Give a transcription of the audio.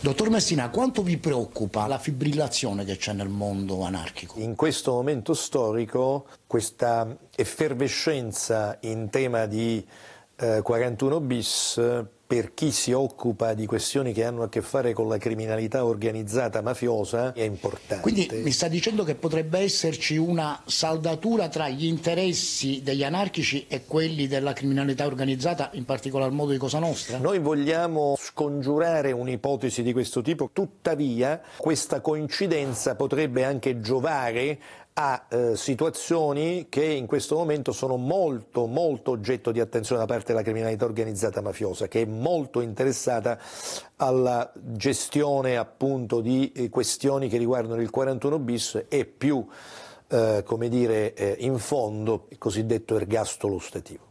Dottor Messina, quanto vi preoccupa la fibrillazione che c'è nel mondo anarchico? In questo momento storico, questa effervescenza in tema di eh, 41 bis per chi si occupa di questioni che hanno a che fare con la criminalità organizzata mafiosa è importante. Quindi mi sta dicendo che potrebbe esserci una saldatura tra gli interessi degli anarchici e quelli della criminalità organizzata, in particolar modo di Cosa Nostra? Noi vogliamo scongiurare un'ipotesi di questo tipo, tuttavia questa coincidenza potrebbe anche giovare a eh, situazioni che in questo momento sono molto molto oggetto di attenzione da parte della criminalità organizzata mafiosa che è molto interessata alla gestione appunto di eh, questioni che riguardano il 41 bis e più eh, come dire, eh, in fondo il cosiddetto ergastolo ostativo.